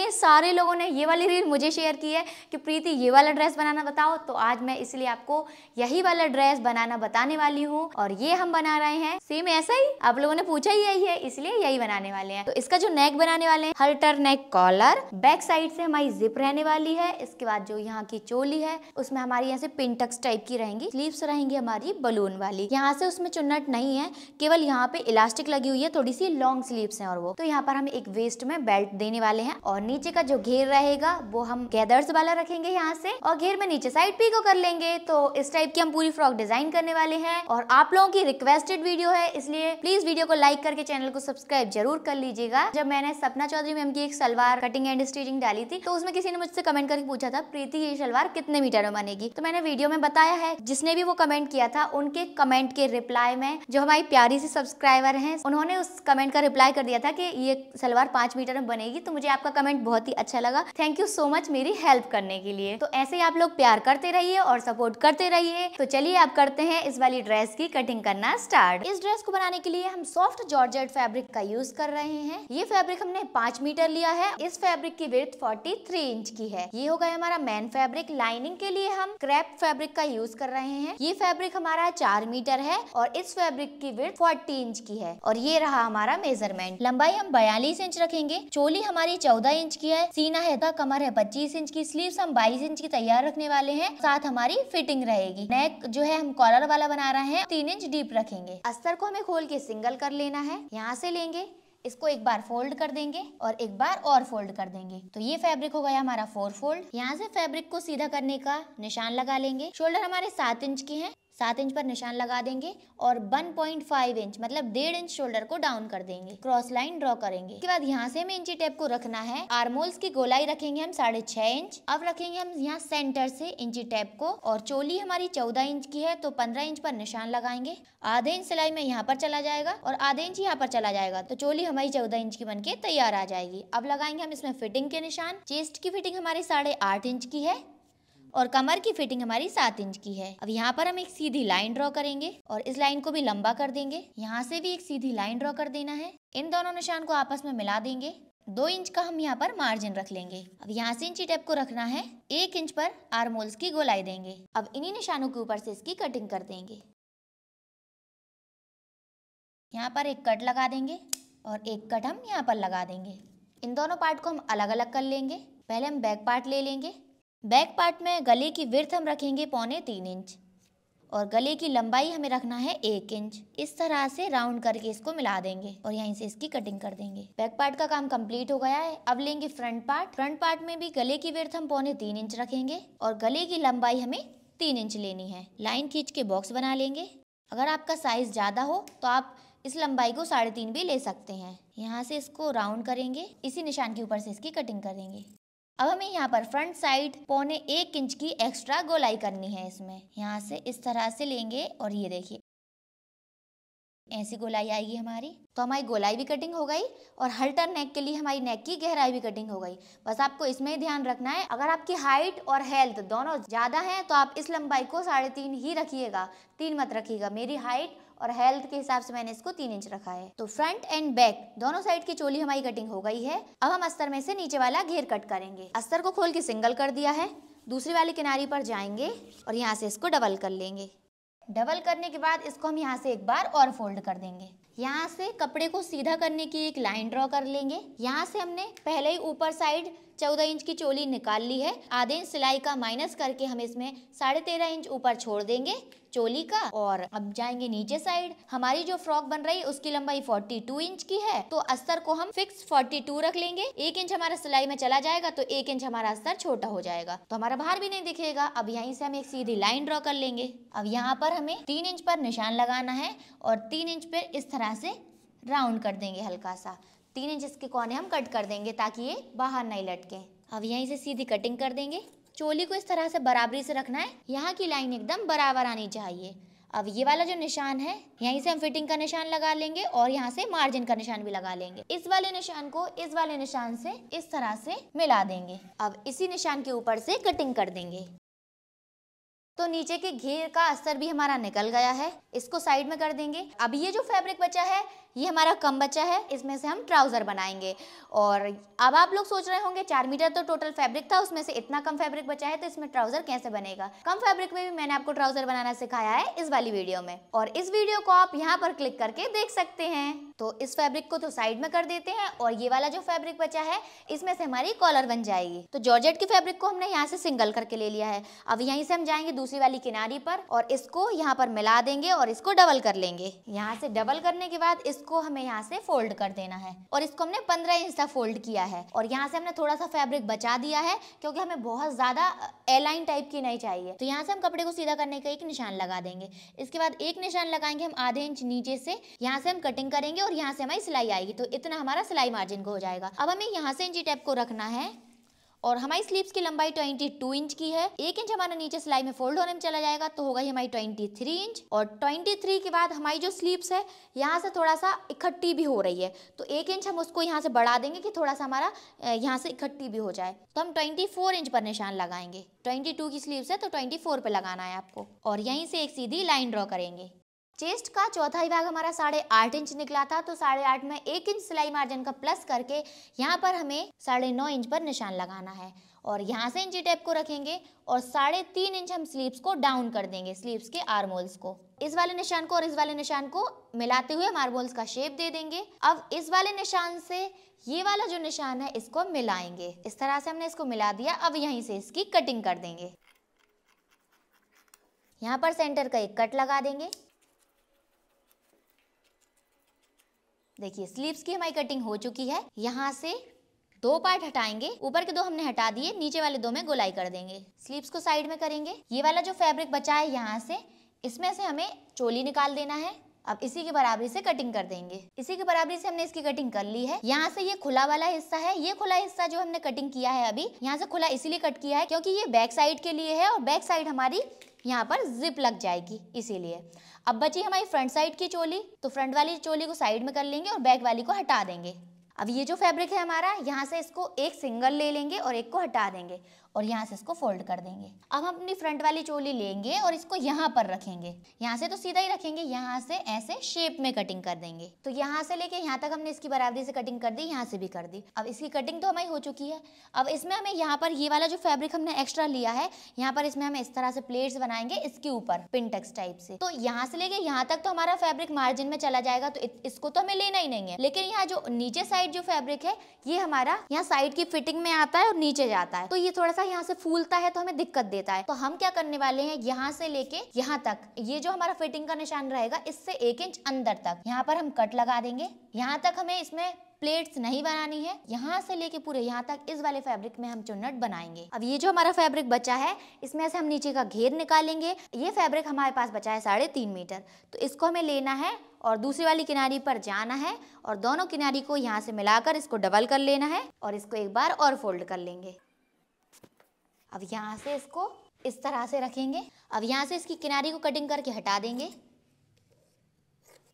इतने सारे लोगों ने ये वाली रील मुझे शेयर की है कि प्रीति ये वाला ड्रेस बनाना बताओ तो आज मैं इसलिए आपको यही वाला ड्रेस बनाना बताने वाली हूँ और ये हम बना रहे हैं सेम ऐसा ही आप लोगों ने पूछा ही यही है इसलिए यही बनाने वाले हैं तो इसका जो नेक बनाने वाले हैं halter neck collar back side से हमारी जिप रहने वाली है इसके बाद जो यहाँ की चोली है उसमें हमारी यहाँ से पिंटक्स टाइप की रहेंगी स्लीव रहेंगी हमारी बलून वाली यहाँ से उसमें चुन्नट नहीं है केवल यहाँ पे इलास्टिक लगी हुई है थोड़ी सी लॉन्ग स्लीव है और वो तो यहाँ पर हम एक वेस्ट में बेल्ट देने वाले हैं और नीचे का जो घेर रहेगा वो हम गैदर्स वाला रखेंगे यहाँ से और घेर में नीचे साइड को कर लेंगे तो इस टाइप की हम पूरी फ्रॉक डिजाइन करने वाले हैं और आप लोगों की रिक्वेस्टेड वीडियो है इसलिए प्लीज वीडियो को लाइक करके चैनल को सब्सक्राइब जरूर कर लीजिएगा जब मैंने सपना चौधरी मैम की एक सलवार कटिंग एंड स्टिचिंग डाली थी तो उसमें किसी ने मुझसे कमेंट करके पूछा था प्रीति ये सलवार कितने मीटर में बनेगी तो मैंने वीडियो में बताया है जिसने भी वो कमेंट किया था उनके कमेंट के रिप्लाई में जो हमारी प्यारी सी सब्सक्राइबर है उन्होंने उस कमेंट का रिप्लाई कर दिया था कि ये सलवार पांच मीटर में बनेगी तो मुझे आपका कमेंट बहुत ही अच्छा लगा थैंक यू सो मच मेरी हेल्प करने के लिए तो ऐसे ही आप लोग प्यार करते रहिए और सपोर्ट करते रहिए तो चलिए आप करते हैं इस वाली ड्रेस की कटिंग करना स्टार्ट इस ड्रेस को बनाने के लिए हम सॉफ्ट जॉर्ज फैब्रिक का यूज कर रहे हैं ये फैब्रिक हमने पांच मीटर लिया है इस फैब्रिक की विर्थ फोर्टी इंच की है ये हो हमारा मैन फैब्रिक लाइनिंग के लिए हम क्रैप फैब्रिक का यूज कर रहे हैं ये फैब्रिक हमारा चार मीटर है और इस फैब्रिक की विर्थ फोर्टी इंच की है और ये रहा हमारा मेजरमेंट लंबाई हम बयालीस इंच रखेंगे चोली हमारी चौदह इंच इंच की है सीना है का कमर है पच्चीस इंच की स्लीव हम बाईस इंच की तैयार रखने वाले हैं साथ हमारी फिटिंग रहेगी नेक जो है हम कॉलर वाला बना रहे हैं तीन इंच डीप रखेंगे अस्तर को हमें खोल के सिंगल कर लेना है यहाँ से लेंगे इसको एक बार फोल्ड कर देंगे और एक बार और फोल्ड कर देंगे तो ये फैब्रिक हो गया हमारा फोर फोल्ड यहाँ से फैब्रिक को सीधा करने का निशान लगा लेंगे शोल्डर हमारे सात इंच के हैं सात इंच पर निशान लगा देंगे और वन पॉइंट फाइव इंच मतलब डेढ़ इंच शोल्डर को डाउन कर देंगे क्रॉस लाइन ड्रॉ करेंगे इसके बाद यहाँ से हमें इंची टेप को रखना है आर्मोल्स की गोलाई रखेंगे हम साढ़े छह इंच अब रखेंगे हम यहाँ सेंटर से इंची टेप को और चोली हमारी चौदह इंच की है तो पंद्रह इंच पर निशान लगाएंगे आधे इंच सिलाई में यहाँ पर चला जाएगा और आधे इंच यहाँ पर चला जाएगा तो चोली हमारी चौदह इंच की बन तैयार आ जाएगी अब लगाएंगे हम इसमें फिटिंग के निशान चेस्ट की फिटिंग हमारी साढ़े आठ इंच की है और कमर की फिटिंग हमारी सात इंच की है अब यहाँ पर हम एक सीधी लाइन ड्रॉ करेंगे और इस लाइन को भी लंबा कर देंगे यहाँ से भी एक सीधी लाइन ड्रॉ कर देना है इन दोनों निशान को आपस में मिला देंगे दो इंच का हम यहाँ पर मार्जिन रख लेंगे अब यहाँ से इंची टेप को रखना है एक इंच पर आरमोल्स की गोलाई देंगे अब इन्हीं निशानों के ऊपर से इसकी कटिंग कर देंगे यहाँ पर एक कट लगा देंगे और एक कट हम यहाँ पर लगा देंगे इन दोनों पार्ट को हम अलग अलग कर लेंगे पहले हम बैक पार्ट ले लेंगे बैक पार्ट में गले की विर्थ हम रखेंगे पौने तीन इंच और गले की लंबाई हमें रखना है एक इंच इस तरह से राउंड करके इसको मिला देंगे और यहीं से इसकी कटिंग कर देंगे बैक पार्ट का काम कंप्लीट हो गया है अब लेंगे फ्रंट पार्ट फ्रंट पार्ट में भी गले की विर्थ हम पौने तीन इंच रखेंगे और गले की लंबाई हमें तीन इंच लेनी है लाइन खींच के बॉक्स बना लेंगे अगर आपका साइज ज़्यादा हो तो आप इस लंबाई को साढ़े तीन भी ले सकते हैं यहाँ से इसको राउंड करेंगे इसी निशान के ऊपर से इसकी कटिंग करेंगे अब हमें यहाँ पर फ्रंट साइड पौने एक इंच की एक्स्ट्रा गोलाई करनी है इसमें यहाँ से इस तरह से लेंगे और ये देखिए ऐसी गोलाई आएगी हमारी तो हमारी गोलाई भी कटिंग हो गई और हल्टर नेक के लिए हमारी नेक की गहराई भी कटिंग हो गई बस आपको इसमें ही ध्यान रखना है अगर आपकी हाइट और हेल्थ दोनों ज़्यादा हैं तो आप इस लंबाई को साढ़े तीन ही रखिएगा तीन मत रखिएगा मेरी हाइट और हेल्थ के हिसाब से मैंने इसको तीन इंच रखा है तो फ्रंट एंड बैक दोनों साइड की चोली हमारी कटिंग हो गई है अब हम अस्तर में से नीचे वाला घेर कट करेंगे अस्तर को खोल के सिंगल कर दिया है दूसरी वाली किनारी पर जाएंगे और यहाँ से इसको डबल कर लेंगे डबल करने के बाद इसको हम यहाँ से एक बार और फोल्ड कर देंगे यहाँ से कपड़े को सीधा करने की एक लाइन ड्रॉ कर लेंगे यहाँ से हमने पहले ही ऊपर साइड चौदह इंच की चोली निकाल ली है आधे इंच सिलाई का माइनस करके हम इसमें साढ़े तेरह इंच ऊपर छोड़ देंगे चोली का और अब जाएंगे नीचे साइड हमारी जो फ्रॉक बन रही है उसकी लंबाई 42 इंच की है तो अस्तर को हम फिक्स 42 रख लेंगे एक इंच हमारा सिलाई में चला जाएगा तो एक इंच हमारा अस्तर छोटा हो जाएगा तो हमारा बाहर भी नहीं दिखेगा अब यहीं से हम एक सीधी लाइन ड्रॉ कर लेंगे अब यहाँ पर हमें तीन इंच पर निशान लगाना है और तीन इंच पर इस तरह से राउंड कर देंगे हल्का सा तीन इंच इसके कोने हम कट कर देंगे ताकि ये बाहर नहीं लटके अब यहीं से सीधी कटिंग कर देंगे चोली को इस तरह से बराबरी से रखना है यहाँ की लाइन एकदम बराबर आनी चाहिए अब ये वाला जो निशान है यहीं से हम फिटिंग का निशान लगा लेंगे और यहाँ से मार्जिन का निशान भी लगा लेंगे इस वाले निशान को इस वाले निशान से इस तरह से मिला देंगे अब इसी निशान के ऊपर से कटिंग कर देंगे तो नीचे के घेर का अस्तर भी हमारा निकल गया है इसको साइड में कर देंगे अब ये जो फैब्रिक बचा है ये हमारा कम बचा है इसमें से हम ट्राउज़र बनाएंगे और अब आप लोग सोच रहे होंगे चार मीटर तो टोटल फैब्रिक था उसमें से इतना कम फैब्रिक बचा है तो इसमें ट्राउज़र कैसे बनेगा कम फैब्रिक में भी मैंने आपको ट्राउज़र बनाना सिखाया है इस वाली वीडियो में और इस वीडियो को आप यहाँ पर क्लिक करके देख सकते हैं तो इस फैब्रिक को तो साइड में कर देते हैं और ये वाला जो फैब्रिक बचा है इसमें से हमारी कॉलर बन जाएगी तो जॉर्जेट की फैब्रिक को हमने यहाँ से सिंगल करके ले लिया है अब यहीं से हम जाएंगे दूसरी वाली किनारी पर और इसको यहाँ पर मिला देंगे और इसको डबल कर लेंगे यहाँ से डबल करने के बाद इस इसको हमें यहाँ से फोल्ड कर देना है और इसको हमने पंद्रह इंच तक फोल्ड किया है और यहाँ से हमने थोड़ा सा फैब्रिक बचा दिया है क्योंकि हमें बहुत ज़्यादा एलाइन टाइप की नहीं चाहिए तो यहाँ से हम कपड़े को सीधा करने का एक निशान लगा देंगे इसके बाद एक निशान लगाएंगे हम आधे इंच नीचे से यहाँ से हम कटिंग करेंगे और यहाँ से हमारी सिलाई आएगी तो इतना हमारा सिलाई मार्जिन को हो जाएगा अब हमें यहाँ से इंची टेप को रखना है और हमारी स्लीव्स की लंबाई 22 इंच की है एक इंच हमारा नीचे सिलाई में फोल्ड होने में चला जाएगा तो होगा ही हमारी 23 इंच और 23 के बाद हमारी जो स्लीव्स है यहाँ से थोड़ा सा इकट्ठी भी हो रही है तो एक इंच हम उसको यहाँ से बढ़ा देंगे कि थोड़ा सा हमारा यहाँ से इकट्ठी भी हो जाए तो हम 24 इंच पर निशान लगाएंगे 22 की स्लीव्स है तो 24 पे लगाना है आपको और यहीं से एक सीधी लाइन ड्रॉ करेंगे चेस्ट का चौथा विभाग हमारा साढ़े आठ इंच निकला था तो साढ़े आठ में एक इंच सिलाई मार्जिन का प्लस करके यहाँ पर हमें साढ़े नौ इंच पर निशान लगाना है और यहाँ से इंची टेप को रखेंगे और साढ़े तीन इंच हम स्लीव्स को डाउन कर देंगे स्लीव्स के आर्मोल्स को इस वाले निशान को और इस वाले निशान को मिलाते हुए हम आर्मोल्स का शेप दे देंगे अब इस वाले निशान से ये वाला जो निशान है इसको मिलाएंगे इस तरह से हमने इसको मिला दिया अब यहीं से इसकी कटिंग कर देंगे यहाँ पर सेंटर का एक कट लगा देंगे देखिए स्लीव्स की हमारी कटिंग हो चुकी है यहाँ से दो पार्ट हटाएंगे ऊपर के दो हमने हटा दिए नीचे वाले दो में गोलाई कर देंगे स्लीव्स को साइड में करेंगे ये वाला जो फैब्रिक बचा है यहाँ से इसमें से हमें चोली निकाल देना है अब इसी के बराबरी से कटिंग कर देंगे इसी के बराबरी से हमने इसकी कटिंग कर ली है यहाँ से ये खुला वाला हिस्सा है ये खुला हिस्सा जो हमने कटिंग किया है अभी यहाँ से खुला इसीलिए कट किया है क्योंकि ये बैक साइड के लिए है और बैक साइड हमारी यहाँ पर जिप लग जाएगी इसीलिए अब बची हमारी फ्रंट साइड की चोली तो फ्रंट वाली चोली को साइड में कर लेंगे और बैक वाली को हटा देंगे अब ये जो फैब्रिक है हमारा यहाँ से इसको एक सिंगल ले लेंगे और एक को हटा देंगे और यहाँ से इसको फोल्ड कर देंगे अब हम अपनी फ्रंट वाली चोली लेंगे और इसको यहाँ पर रखेंगे यहाँ से तो सीधा ही रखेंगे यहाँ से ऐसे शेप में कटिंग कर देंगे तो यहाँ से लेके यहाँ तक हमने इसकी बराबरी से कटिंग कर दी यहाँ से भी कर दी अब इसकी कटिंग तो हमारी हो चुकी है अब इसमें हमें यहाँ पर ये वाला जो फेब्रिक हमने एक्स्ट्रा लिया है यहाँ पर इसमें हम इस तरह से प्लेट्स बनाएंगे इसके ऊपर पिंटेक्स टाइप से तो यहाँ से लेके यहाँ तक तो हमारा फेब्रिक मार्जिन में चला जाएगा तो इसको तो हमें लेना ही नहीं है लेकिन यहाँ जो नीचे साइड जो फेब्रिक है ये हमारा यहाँ साइड की फिटिंग में आता है और नीचे जाता है तो ये थोड़ा सा सा यहाँ से फूलता है तो हमें दिक्कत देता है तो हम क्या करने वाले हैं यहाँ से लेके यहाँ तक ये जो हमारा फिटिंग का निशान रहेगा इससे एक इंच अंदर तक यहाँ पर हम कट लगा देंगे यहाँ तक हमें इसमें प्लेट्स नहीं बनानी है यहाँ से लेके पूरे यहाँ तक इस वाले फैब्रिक में हम चुन्नट बनाएंगे अब ये जो हमारा फैब्रिक बचा है इसमें से हम नीचे का घेर निकालेंगे ये फैब्रिक हमारे पास बचा है साढ़े तीन मीटर तो इसको हमें लेना है और दूसरी वाली किनारी पर जाना है और दोनों किनारी को यहाँ से मिलाकर इसको डबल कर लेना है और इसको एक बार और फोल्ड कर लेंगे अब यहाँ से इसको इस तरह से रखेंगे अब यहाँ से इसकी किनारी को कटिंग करके हटा देंगे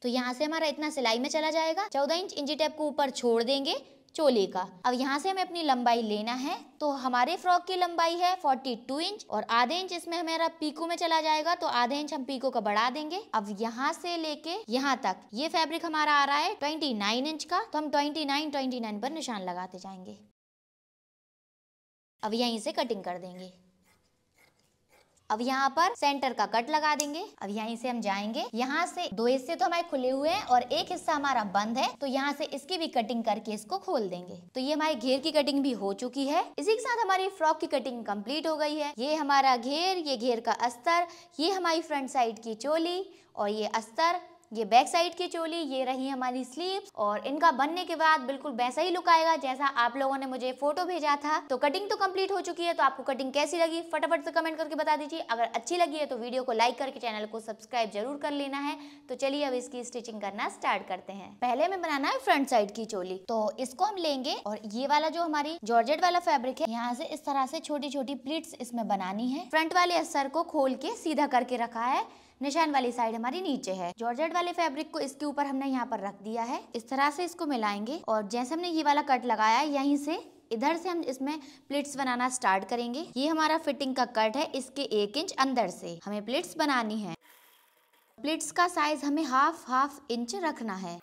तो यहाँ से हमारा इतना सिलाई में चला जाएगा चौदह इंच इंची टेप को ऊपर छोड़ देंगे चोले का अब यहाँ से हमें अपनी लंबाई लेना है तो हमारे फ्रॉक की लंबाई है 42 इंच और आधे इंच इसमें हमारा पीको में चला जाएगा तो आधे इंच हम पीको का बढ़ा देंगे अब यहाँ से लेके यहाँ तक ये फैब्रिक हमारा आ रहा है 29 इंच का तो हम 29 29 पर निशान लगाते जाएंगे अब यहीं से कटिंग कर देंगे अब यहाँ पर सेंटर का कट लगा देंगे अब यहीं से हम जाएंगे यहाँ से दो हिस्से तो हमारे खुले हुए हैं और एक हिस्सा हमारा बंद है तो यहाँ से इसकी भी कटिंग करके इसको खोल देंगे तो ये हमारे घेर की कटिंग भी हो चुकी है इसी के साथ हमारी फ्रॉक की कटिंग कंप्लीट हो गई है ये हमारा घेर ये घेर का अस्तर ये हमारी फ्रंट साइड की चोली और ये अस्तर ये बैक साइड की चोली ये रही हमारी स्लीव्स और इनका बनने के बाद बिल्कुल वैसा ही लुक आएगा जैसा आप लोगों ने मुझे फोटो भेजा था तो कटिंग तो कंप्लीट हो चुकी है तो आपको कटिंग कैसी लगी फटाफट से कमेंट करके बता दीजिए अगर अच्छी लगी है तो वीडियो को लाइक करके चैनल को सब्सक्राइब जरूर कर लेना है तो चलिए अब इसकी स्टिचिंग करना स्टार्ट करते हैं पहले हमें बनाना है फ्रंट साइड की चोली तो इसको हम लेंगे और ये वाला जो हमारी जॉर्जेट वाला फेब्रिक है यहाँ से इस तरह से छोटी छोटी प्लीट्स इसमें बनानी है फ्रंट वाले असर को खोल के सीधा करके रखा है निशान वाली साइड हमारी नीचे है जॉर्जेट वाले फैब्रिक को इसके ऊपर हमने यहाँ पर रख दिया है इस तरह से इसको मिलाएंगे और जैसे हमने ये वाला कट लगाया यहीं से इधर से हम इसमें प्लेट्स बनाना स्टार्ट करेंगे ये हमारा फिटिंग का कट है इसके एक इंच अंदर से हमें प्लेट्स बनानी है प्लेट्स का साइज हमें हाफ हाफ इंच रखना है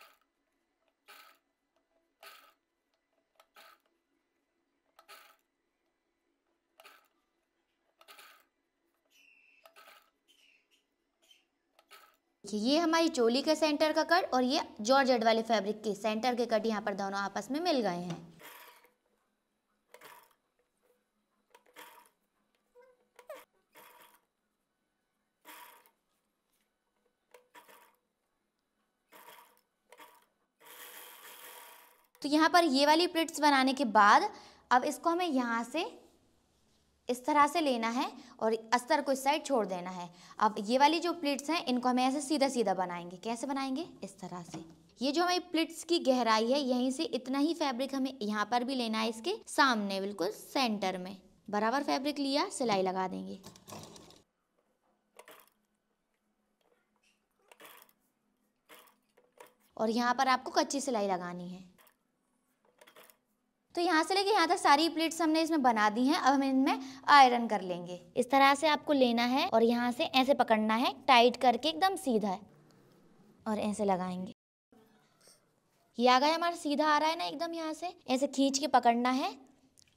देखिए ये हमारी चोली के सेंटर का कट और ये जॉर्जेट वाले फैब्रिक के सेंटर के कट यहाँ पर दोनों आपस में मिल गए हैं तो यहाँ पर ये वाली प्रिट्स बनाने के बाद अब इसको हमें यहाँ से इस तरह से लेना है और अस्तर को इस साइड छोड़ देना है अब ये वाली जो प्लेट्स हैं इनको हमें ऐसे सीधा सीधा बनाएंगे कैसे बनाएंगे इस तरह से ये जो हमारी प्लेट्स की गहराई है यहीं से इतना ही फैब्रिक हमें यहाँ पर भी लेना है इसके सामने बिल्कुल सेंटर में बराबर फैब्रिक लिया सिलाई लगा देंगे और यहाँ पर आपको कच्ची सिलाई लगानी है तो यहाँ से लेके यहाँ तक सारी प्लेट्स हमने इसमें बना दी हैं अब हम इनमें आयरन कर लेंगे इस तरह से आपको लेना है और यहाँ से ऐसे पकड़ना है टाइट करके एकदम सीधा और ऐसे लगाएंगे ये आ गया हमारा सीधा आ रहा है ना एकदम यहाँ से ऐसे खींच के पकड़ना है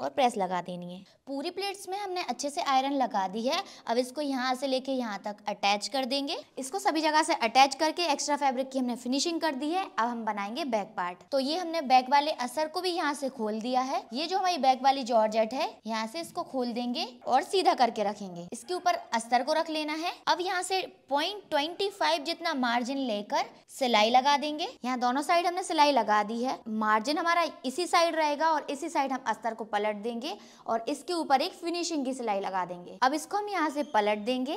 और प्रेस लगा देनी है पूरी प्लेट्स में हमने अच्छे से आयरन लगा दी है अब इसको यहाँ से लेके यहाँ तक अटैच कर देंगे इसको सभी जगह से अटैच करके एक्स्ट्रा फैब्रिक की हमने फिनिशिंग कर दी है अब हम बनाएंगे बैक पार्ट तो ये हमने बैक वाले असर को भी यहाँ से खोल दिया है ये जो हमारी बैक वाली जॉर्जेट है यहाँ से इसको खोल देंगे और सीधा करके रखेंगे इसके ऊपर अस्तर को रख लेना है अब यहाँ से पॉइंट जितना मार्जिन लेकर सिलाई लगा देंगे यहाँ दोनों साइड हमने सिलाई लगा दी है मार्जिन हमारा इसी साइड रहेगा और इसी साइड हम अस्तर को पलट पलट देंगे और इसके ऊपर एक फिनिशिंग की सिलाई लगा देंगे अब इसको हम यहाँ से पलट देंगे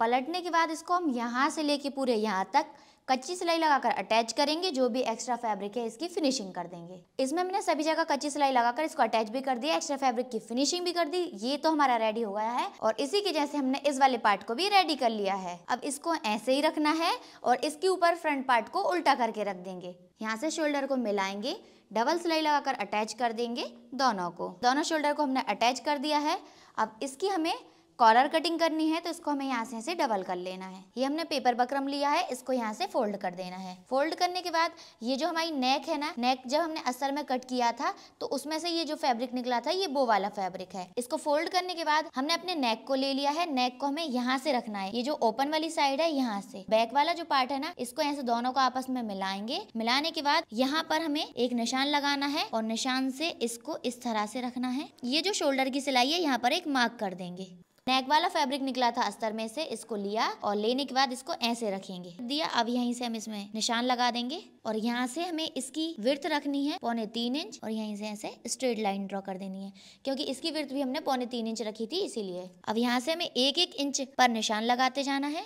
पलटने के बाद इसको हम यहाँ से लेके पूरे यहाँ तक कच्ची सिलाई लगाकर अटैच करेंगे जो भी एक्स्ट्रा फैब्रिक है इसकी फिनिशिंग कर देंगे इसमें हमने सभी जगह कच्ची सिलाई लगाकर इसको अटैच भी कर दिया एक्स्ट्रा फैब्रिक की फिनिशिंग भी कर दी ये तो हमारा रेडी हो गया है और इसी के जैसे हमने इस वाले पार्ट को भी रेडी कर लिया है अब इसको ऐसे ही रखना है और इसके ऊपर फ्रंट पार्ट को उल्टा करके रख देंगे यहाँ से शोल्डर को मिलाएंगे डबल सिलाई लगाकर अटैच कर देंगे दोनों को दोनों शोल्डर को हमने अटैच कर दिया है अब इसकी हमें कॉलर कटिंग करनी है तो इसको हमें यहाँ से ऐसे डबल कर लेना है ये हमने पेपर बकरम लिया है इसको यहाँ से फोल्ड कर देना है फोल्ड करने के बाद ये जो हमारी नेक है ना नेक जब हमने असर में कट किया था तो उसमें से ये जो फैब्रिक निकला था ये बो वाला फैब्रिक है इसको फोल्ड करने के बाद हमने अपने नेक को ले लिया है नेक को हमें यहाँ से रखना है ये जो ओपन वाली साइड है यहाँ से बैक वाला जो पार्ट है ना इसको ऐसे दोनों को आपस में मिलाएंगे मिलाने के बाद यहाँ पर हमें एक निशान लगाना है और निशान से इसको इस तरह से रखना है ये जो शोल्डर की सिलाई है यहाँ पर एक मार्क कर देंगे नेक वाला फैब्रिक निकला था अस्तर में से इसको लिया और लेने के बाद इसको ऐसे रखेंगे दिया अब यहीं से हम इसमें निशान लगा देंगे और यहाँ से हमें इसकी विर्थ रखनी है पौने तीन इंच और यहीं से ऐसे स्ट्रेट लाइन ड्रॉ कर देनी है क्योंकि इसकी विर्थ भी हमने पौने तीन इंच रखी थी इसीलिए अब यहाँ से हमें एक एक इंच पर निशान लगाते जाना है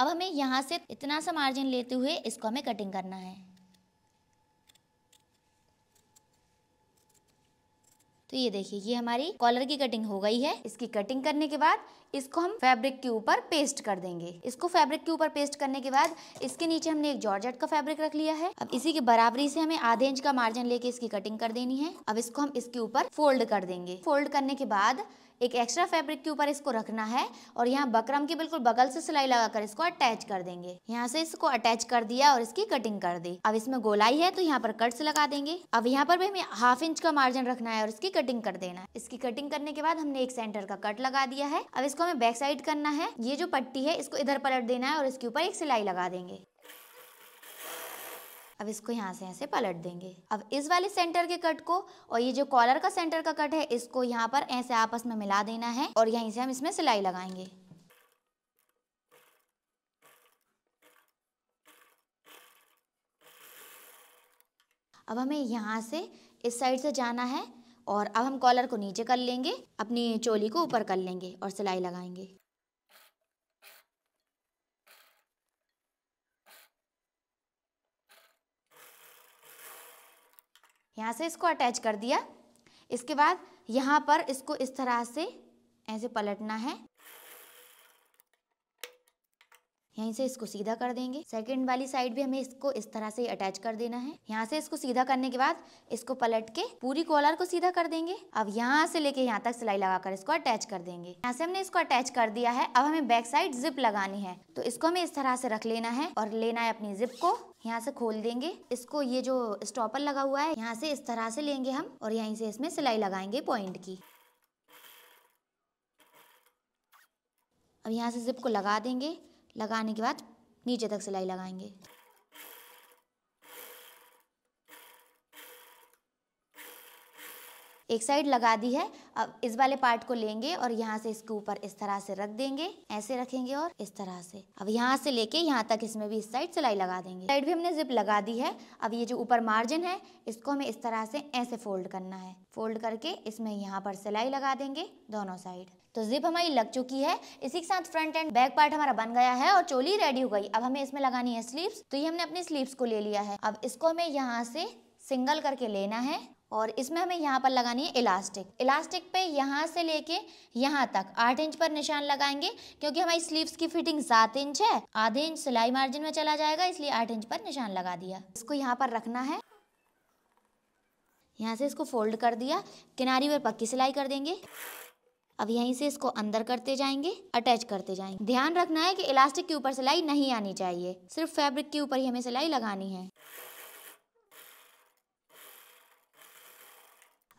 अब हमें यहाँ से इतना सा मार्जिन लेते हुए इसको हमें कटिंग करना है तो ये देखिए ये हमारी कॉलर की कटिंग हो गई है इसकी कटिंग करने के बाद इसको हम फैब्रिक के ऊपर पेस्ट कर देंगे इसको फैब्रिक के ऊपर पेस्ट करने के बाद इसके नीचे हमने एक जॉर्जेट का फैब्रिक रख लिया है अब इसी के बराबरी से हमें आधे इंच का मार्जिन लेके इसकी कटिंग कर देनी है अब इसको हम इसके ऊपर फोल्ड कर देंगे फोल्ड करने के बाद एक एक्स्ट्रा फैब्रिक के ऊपर इसको रखना है और यहाँ बकरम के बिल्कुल बगल से सिलाई लगाकर इसको अटैच कर देंगे यहाँ से इसको अटैच कर दिया और इसकी कटिंग कर दी अब इसमें गोलाई है तो यहाँ पर कट्स लगा देंगे अब यहाँ पर भी हमें हाफ इंच का मार्जिन रखना है और इसकी कटिंग कर देना है इसकी कटिंग करने के बाद हमने एक सेंटर का कट लगा दिया है अब इसको हमें बैक साइड करना है ये जो पट्टी है इसको इधर पलट देना है और इसके ऊपर एक सिलाई लगा देंगे अब इसको यहाँ से ऐसे पलट देंगे अब इस वाले सेंटर के कट को और ये जो कॉलर का सेंटर का कट है इसको यहाँ पर ऐसे आपस में मिला देना है और यहीं से हम इसमें सिलाई लगाएंगे अब हमें यहाँ से इस साइड से जाना है और अब हम कॉलर को नीचे कर लेंगे अपनी चोली को ऊपर कर लेंगे और सिलाई लगाएंगे यहाँ से इसको अटैच कर दिया इसके बाद यहाँ पर इसको इस तरह से ऐसे पलटना है यहीं से इसको सीधा कर देंगे सेकंड वाली साइड भी हमें इसको इस तरह से अटैच कर देना है यहाँ से इसको सीधा करने के बाद इसको पलट के पूरी कॉलर को सीधा कर देंगे अब यहाँ से लेके यहाँ तक सिलाई लगाकर इसको अटैच कर देंगे यहाँ से हमने इसको अटैच कर दिया है अब हमें बैक साइड जिप लगानी है तो इसको हमें इस तरह से रख लेना है और लेना है अपनी जिप को यहाँ से खोल देंगे इसको ये जो स्टॉपर लगा हुआ है यहाँ से इस तरह से लेंगे हम और यहीं से इसमें सिलाई लगाएंगे पॉइंट की अब यहाँ से जिप को लगा देंगे लगाने के बाद नीचे तक सिलाई लगाएंगे एक साइड लगा दी है अब इस वाले पार्ट को लेंगे और यहाँ से इसके ऊपर इस तरह से रख देंगे ऐसे रखेंगे और इस तरह से अब यहाँ से लेके यहाँ तक इसमें भी इस साइड सिलाई लगा देंगे साइड भी हमने जिप लगा दी है अब ये जो ऊपर मार्जिन है इसको हमें इस तरह से ऐसे फोल्ड करना है फोल्ड करके इसमें यहाँ पर सिलाई लगा देंगे दोनों साइड तो जिप हमारी लग चुकी है इसी के साथ फ्रंट एंड बैक पार्ट हमारा बन गया है और चोली रेडी हो गई अब हमें इसमें लगानी है स्लीव्स तो ये हमने अपनी स्लीव्स को ले लिया है अब इसको हमें यहाँ से सिंगल करके लेना है और इसमें हमें यहाँ पर लगानी है इलास्टिक इलास्टिक पे यहाँ से लेके यहाँ तक आठ इंच पर निशान लगाएंगे क्योंकि हमारी स्लीव्स की फिटिंग सात इंच है आधे इंच सिलाई मार्जिन में चला जाएगा इसलिए आठ इंच पर निशान लगा दिया इसको यहाँ पर रखना है यहाँ से इसको फोल्ड कर दिया किनारी पर पक्की सिलाई कर देंगे अब यहीं से इसको अंदर करते जाएंगे अटैच करते जाएंगे ध्यान रखना है कि इलास्टिक के ऊपर सिलाई नहीं आनी चाहिए सिर्फ फैब्रिक के ऊपर ही हमें सिलाई लगानी है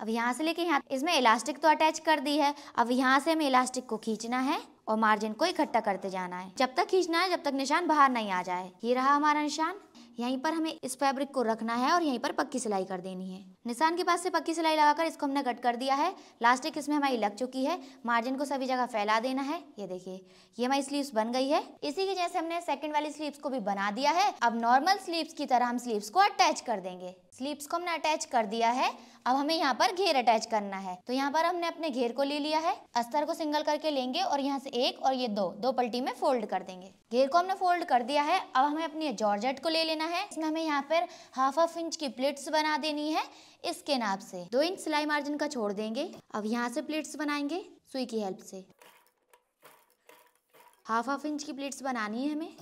अब यहाँ से लेके यहाँ इसमें इलास्टिक तो अटैच कर दी है अब यहाँ से हमें इलास्टिक को खींचना है और मार्जिन को इकट्ठा करते जाना है जब तक खींचना है जब तक निशान बाहर नहीं आ जाए ये रहा हमारा निशान यहीं पर हमें इस फैब्रिक को रखना है और यहीं पर पक्की सिलाई कर देनी है निशान के पास से पक्की सिलाई लगाकर इसको हमने कट कर दिया है लास्टिक इसमें हमारी लग चुकी है मार्जिन को सभी जगह फैला देना है ये देखिए ये हमारी स्लीव्स बन गई है इसी के जैसे हमने सेकंड वाली स्लीव्स को भी बना दिया है अब नॉर्मल स्लीव्स की तरह हम स्लीव्स को अटैच कर देंगे स्लीव्स को हमने अटैच कर दिया है अब हमें यहाँ पर घेर अटैच करना है तो यहाँ पर हमने अपने घेर को ले लिया है अस्तर को सिंगल करके लेंगे और यहाँ से एक और ये दो दो पल्टी में फोल्ड कर देंगे घेर को हमने फोल्ड कर दिया है अब हमें अपनी जॉर्जेट को ले लेना करना है इसमें हमें यहाँ पर हाफ हाफ इंच की प्लेट्स बना देनी है इसके नाप से दो इंच सिलाई मार्जिन का छोड़ देंगे अब यहाँ से प्लेट्स बनाएंगे सुई की हेल्प से हाफ हाफ इंच की प्लेट्स बनानी है हमें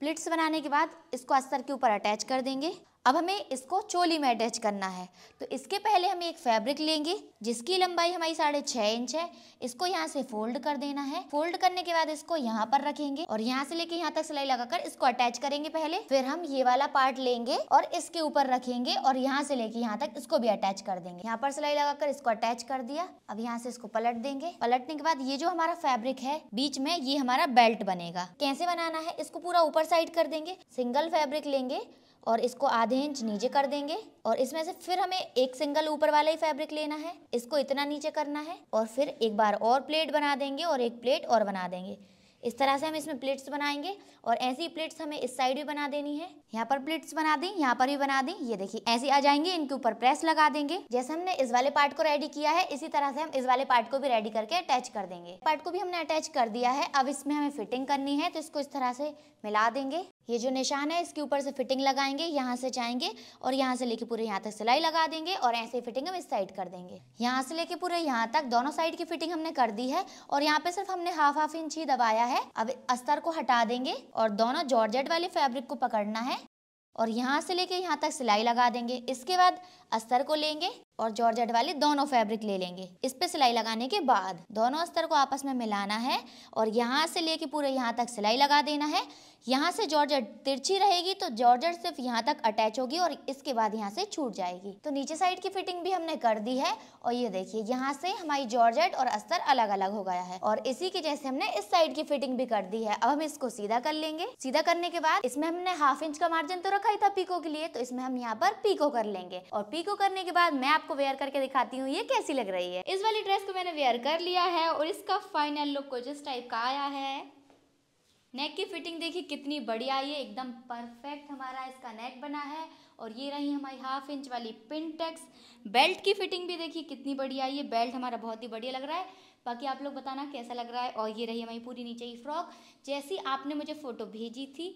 प्लेट्स बनाने के बाद इसको अस्तर के ऊपर अटैच कर देंगे अब हमें इसको चोली में अटैच करना है तो इसके पहले हम एक फैब्रिक लेंगे जिसकी लंबाई हमारी साढ़े छः इंच है इसको यहाँ से फोल्ड कर देना है फोल्ड करने के बाद इसको यहाँ पर रखेंगे और यहाँ से लेके यहाँ तक सिलाई लगाकर इसको अटैच करेंगे पहले फिर हम ये वाला पार्ट लेंगे और इसके ऊपर रखेंगे और यहाँ से लेके यहाँ तक इसको भी अटैच कर देंगे यहाँ पर सिलाई लगाकर इसको अटैच कर दिया अब यहाँ से इसको पलट देंगे पलटने के बाद ये जो हमारा फैब्रिक है बीच में ये हमारा बेल्ट बनेगा कैसे बनाना है इसको पूरा ऊपर साइड कर देंगे सिंगल फैब्रिक लेंगे और इसको आधे इंच नीचे कर देंगे और इसमें से फिर हमें एक सिंगल ऊपर वाला ही फैब्रिक लेना है इसको इतना नीचे करना है और फिर एक बार और प्लेट बना देंगे और एक प्लेट और बना देंगे इस तरह से हम इसमें प्लेट्स बनाएंगे और ऐसी प्लेट्स हमें इस साइड भी बना देनी है यहाँ पर प्लेट्स बना दी यहाँ पर भी बना दी ये देखिए ऐसी आ जाएंगे इनके ऊपर प्रेस लगा देंगे जैसे हमने इस वाले पार्ट को रेडी किया है इसी तरह से हम इस वाले पार्ट को भी रेडी करके अटैच कर देंगे पार्ट को भी हमने अटैच कर दिया है अब इसमें हमें फिटिंग करनी है तो इसको इस तरह से मिला देंगे ये जो निशान है इसके ऊपर से फिटिंग लगाएंगे यहाँ से जाएंगे और यहाँ से लेके पूरे यहाँ तक सिलाई लगा देंगे और ऐसे फिटिंग हम इस साइड कर देंगे यहाँ से लेके पूरे यहाँ तक दोनों साइड की फिटिंग हमने कर दी है और यहाँ पे सिर्फ हमने हाफ हाफ इंच ही दबाया है अब अस्तर को हटा देंगे और दोनों जॉर्जेट वाले फेब्रिक को पकड़ना है और यहाँ से लेके यहाँ तक सिलाई लगा देंगे इसके बाद अस्तर को लेंगे और जॉर्जेट वाले दोनों फैब्रिक ले लेंगे इस पे सिलाई लगाने के बाद दोनों अस्तर को आपस में मिलाना है और यहाँ से लेके पूरे यहाँ तक सिलाई लगा देना है यहाँ से जॉर्जेट तिरछी रहेगी तो जॉर्जेट सिर्फ यहाँ तक अटैच होगी और इसके बाद यहाँ से छूट जाएगी तो नीचे साइड की फिटिंग भी हमने कर दी है और ये देखिए यहाँ से हमारी जॉर्जेट और अस्तर अलग अलग हो गया है और इसी के जैसे हमने इस साइड की फिटिंग भी कर दी है अब हम इसको सीधा कर लेंगे सीधा करने के बाद इसमें हमने हाफ इंच का मार्जिन तो रखा ही था पीको के लिए तो इसमें हम यहाँ पर पीको कर लेंगे और पीको करने के बाद मैं आपको वेयर करके दिखाती हूँ ये कैसी लग रही है इस वाली ड्रेस को मैंने वेयर कर लिया है और इसका फाइनल लुक कुछ इस टाइप का आया है नेक की फिटिंग देखिए कितनी बढ़िया आई है एकदम परफेक्ट हमारा इसका नेक बना है और ये रही हमारी हाफ इंच वाली पिनटेक्स बेल्ट की फिटिंग भी देखिए कितनी बढ़िया आई है बेल्ट हमारा बहुत ही बढ़िया लग रहा है बाकी आप लोग बताना कैसा लग रहा है और ये रही हमारी पूरी नीचे की फ्रॉक जैसी आपने मुझे फ़ोटो भेजी थी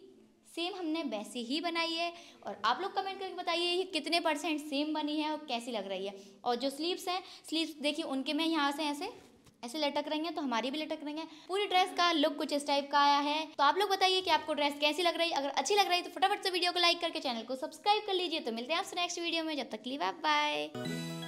सेम हमने वैसी ही बनाई है और आप लोग कमेंट करके बताइए ये कितने परसेंट सेम बनी है और कैसी लग रही है और जो स्लीव्स हैं स्लीव्स देखिए उनके मैं यहाँ से ऐसे ऐसे लटक रही हैं तो हमारी भी लटक रही हैं पूरी ड्रेस का लुक कुछ इस टाइप का आया है तो आप लोग बताइए कि आपको ड्रेस कैसी लग रही है अगर अच्छी लग रही है तो फटाफट से वीडियो को लाइक करके चैनल को सब्सक्राइब कर लीजिए तो मिलते हैं आपसे नेक्स्ट वीडियो में जब तक ली बाय बाय